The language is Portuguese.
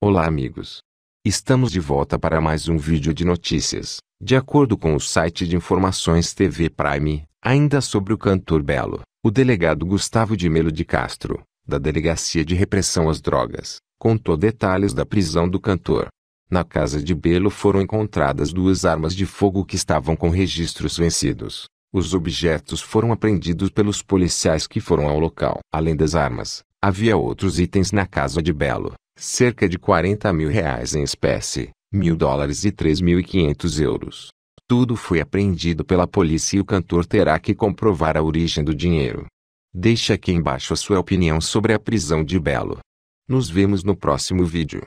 Olá amigos! Estamos de volta para mais um vídeo de notícias. De acordo com o site de informações TV Prime, ainda sobre o cantor Belo, o delegado Gustavo de Melo de Castro, da Delegacia de Repressão às Drogas, contou detalhes da prisão do cantor. Na casa de Belo foram encontradas duas armas de fogo que estavam com registros vencidos. Os objetos foram apreendidos pelos policiais que foram ao local. Além das armas, havia outros itens na casa de Belo cerca de 40 mil reais em espécie, mil dólares e 3.500 euros. Tudo foi apreendido pela polícia e o cantor terá que comprovar a origem do dinheiro. Deixe aqui embaixo a sua opinião sobre a prisão de Belo. Nos vemos no próximo vídeo.